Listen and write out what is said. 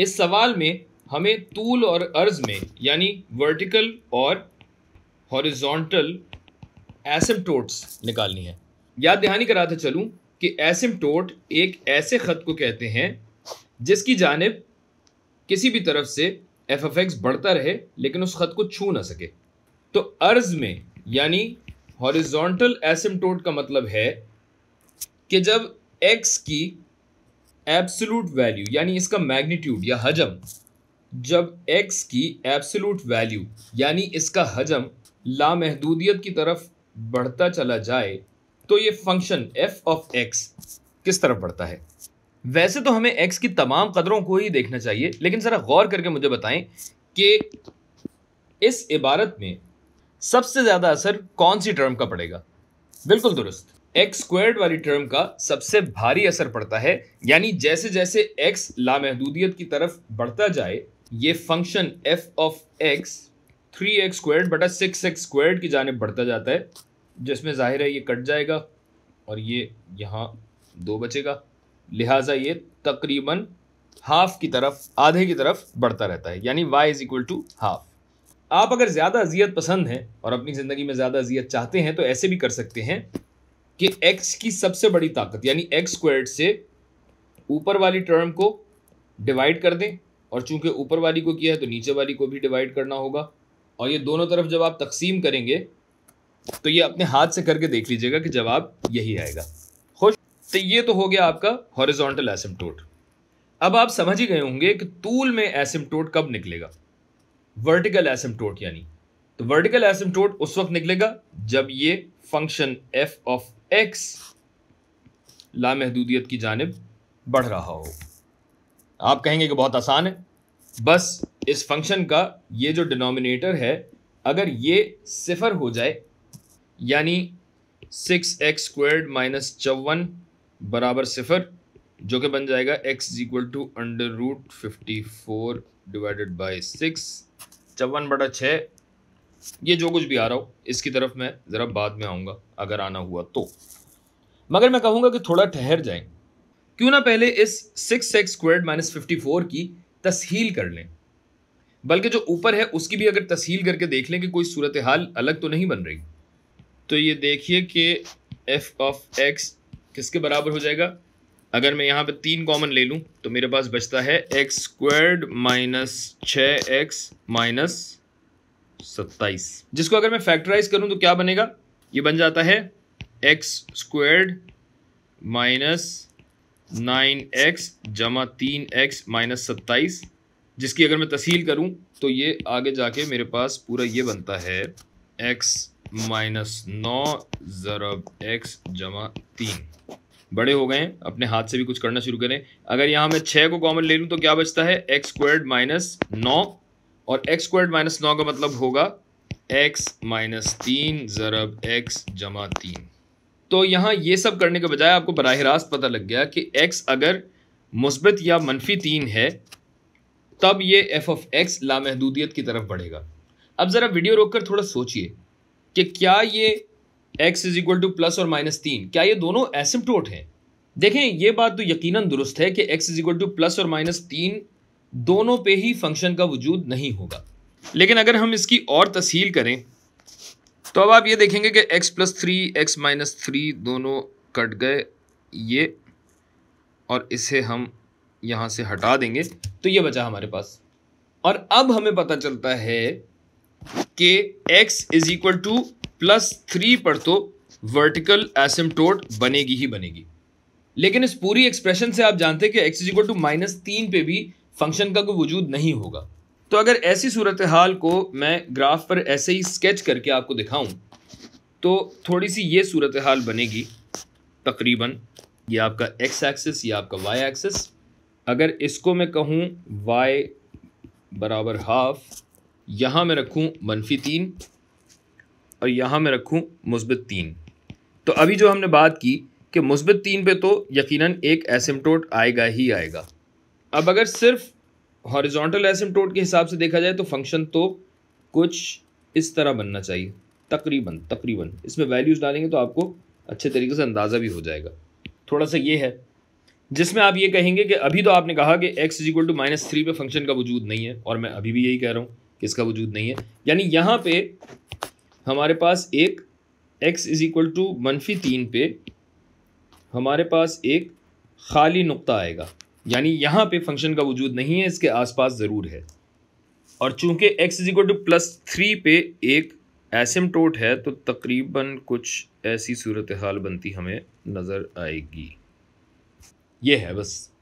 इस सवाल में हमें तूल और अर्ज में यानी वर्टिकल और हॉरिजॉन्टल एसिमटोट्स निकालनी है याद दहानी कराते चलूँ कि एसिमटोट एक ऐसे ख़त को कहते हैं जिसकी जानब किसी भी तरफ से एफ एफ एक्स बढ़ता रहे लेकिन उस ख़त को छू ना सके तो अर्ज में यानी हॉरिजॉन्टल एसिमटोट का मतलब है कि जब एक्स की एब्सोलूट वैल्यू यानी इसका मैग्नीट्यूड या हजम जब एक्स की एब्सोलूट वैल्यू यानी इसका हजम लामहदूदियत की तरफ बढ़ता चला जाए तो ये फंक्शन एफ ऑफ एक्स किस तरफ बढ़ता है वैसे तो हमें एक्स की तमाम कदरों को ही देखना चाहिए लेकिन ज़रा गौर करके मुझे बताएं कि इस इबारत में सबसे ज़्यादा असर कौन सी टर्म का पड़ेगा बिल्कुल दुरुस्त एक्स स्क्वायर्ड वाली टर्म का सबसे भारी असर पड़ता है यानी जैसे जैसे एक्स लामहदूदियत की तरफ बढ़ता जाए ये function f of x three x squared बटा सिक्स एक्स स्क्वायर्ड की जानब बढ़ता जाता है जिसमें जाहिर है ये कट जाएगा और ये यहाँ दो बचेगा लिहाजा ये तकरीबन हाफ की तरफ आधे की तरफ बढ़ता रहता है यानी y is equal to half आप अगर ज़्यादा अजियत पसंद हैं और अपनी ज़िंदगी में ज़्यादा अजियत चाहते हैं तो ऐसे भी कर सकते हैं कि x की सबसे बड़ी ताकत यानी एक्स स्क्वाड से ऊपर वाली टर्म को डिवाइड कर दें और चूंकि ऊपर वाली को किया है तो नीचे वाली को भी डिवाइड करना होगा और ये दोनों तरफ जब आप तकसीम करेंगे तो ये अपने हाथ से करके देख लीजिएगा कि जवाब यही आएगा खुश तो ये तो हो गया आपका हॉरिजॉन्टल एसिम्टोट अब आप समझ ही गए होंगे कि तूल में एसिम्टोट कब निकलेगा वर्टिकल एसिम्टोट यानी तो वर्टिकल एसिम्टोट उस वक्त निकलेगा जब ये फंक्शन एफ ऑफ एक्स लामहदूदियत की जानब बढ़ रहा हो आप कहेंगे कि बहुत आसान है बस इस फंक्शन का ये जो डिनोमिनेटर है अगर ये सिफर हो जाए यानी सिक्स एक्स स्क्वेड माइनस चौवन बराबर सिफर जो कि बन जाएगा x is equal to under root fifty four divided by six चौवन बटा छः ये जो कुछ भी आ रहा हो इसकी तरफ मैं ज़रा बाद में आऊँगा अगर आना हुआ तो मगर मैं कहूँगा कि थोड़ा ठहर जाए क्यों ना पहले इस six x squared minus fifty four की तस्हील कर लें बल्कि जो ऊपर है उसकी भी अगर तस्हील करके देख लें कि कोई सूरत हाल अलग तो नहीं बन रही तो ये देखिए कि एफ़ ऑफ एक्स किसके बराबर हो जाएगा अगर मैं यहाँ पर तीन कॉमन ले लूँ तो मेरे पास बचता है एक्स स्क्वेड माइनस छः एक्स माइनस सत्ताईस जिसको अगर मैं फैक्टराइज करूं तो क्या बनेगा ये बन जाता है x squared minus nine x जमा तीन एक्स माइनस सत्ताईस जिसकी अगर मैं तसील करूं तो ये आगे जाके मेरे पास पूरा ये बनता है एक्स माइनस नौ ज़रब एक्स जमा तीन बड़े हो गए हैं अपने हाथ से भी कुछ करना शुरू करें अगर यहाँ मैं छः को कॉमन ले लूँ तो क्या बचता है एक्स स्क्वाड माइनस नौ और एक्स स्क्वाड माइनस नौ का मतलब होगा एक्स माइनस तीन ज़रब एक्स जमा तीन तो यहाँ ये सब करने के बजाय आपको बरह रास्त पता लग गया कि एक्स अगर मुस्बत या मनफी तीन है तब ये एफ ऑफ एक्स लामहदूदियत की तरफ बढ़ेगा अब ज़रा वीडियो रोक कर थोड़ा सोचिए कि क्या ये x is equal to plus और माइनस तीन क्या ये दोनों एसिम्टोट हैं देखें ये बात तो यकीनन दुरुस्त है कि x is equal to plus और माइनस तीन दोनों पे ही फंक्शन का वजूद नहीं होगा लेकिन अगर हम इसकी और तसील करें तो अब आप ये देखेंगे कि x plus three x minus three दोनों कट गए ये और इसे हम यहाँ से हटा देंगे तो ये बचा हमारे पास और अब हमें पता चलता है कि x is equal to plus three पर तो वर्टिकल एसिम्टोट बनेगी ही बनेगी लेकिन इस पूरी एक्सप्रेशन से आप जानते हैं कि x is equal to minus तीन पे भी फंक्शन का कोई वजूद नहीं होगा तो अगर ऐसी सूरत हाल को मैं ग्राफ पर ऐसे ही स्केच करके आपको दिखाऊं तो थोड़ी सी ये सूरत हाल बनेगी तकरीबन ये आपका एक्स एक्सिस या आपका वाई एक्सिस अगर इसको मैं कहूँ वाई बराबर हाफ यहाँ मैं रखूँ मनफी तीन और यहाँ मैं रखूँ मुस्बत तीन तो अभी जो हमने बात की कि मुस्बत तीन पे तो यकीनन एक एसिम्टोट आएगा ही आएगा अब अगर सिर्फ हॉरिजॉन्टल एसिम्टोट के हिसाब से देखा जाए तो फंक्शन तो कुछ इस तरह बनना चाहिए तकरीबन तकरीबन इसमें वैल्यूज़ डालेंगे तो आपको अच्छे तरीके से अंदाज़ा भी हो जाएगा थोड़ा सा ये है जिसमें आप ये कहेंगे कि अभी तो आपने कहा कि x is equal to minus three पर फंक्शन का वजूद नहीं है और मैं अभी भी यही कह रहा हूँ कि इसका वजूद नहीं है यानी यहाँ पे हमारे पास एक x इज इक्वल टू मनफी तीन पे हमारे पास एक खाली नुक्ता आएगा यानी यहाँ पे फंक्शन का वजूद नहीं है इसके आसपास ज़रूर है और चूंकि x is equal to plus three पे एक टोट है तो तकरीबन कुछ ऐसी सूरत हाल बनती हमें नज़र आएगी ये है बस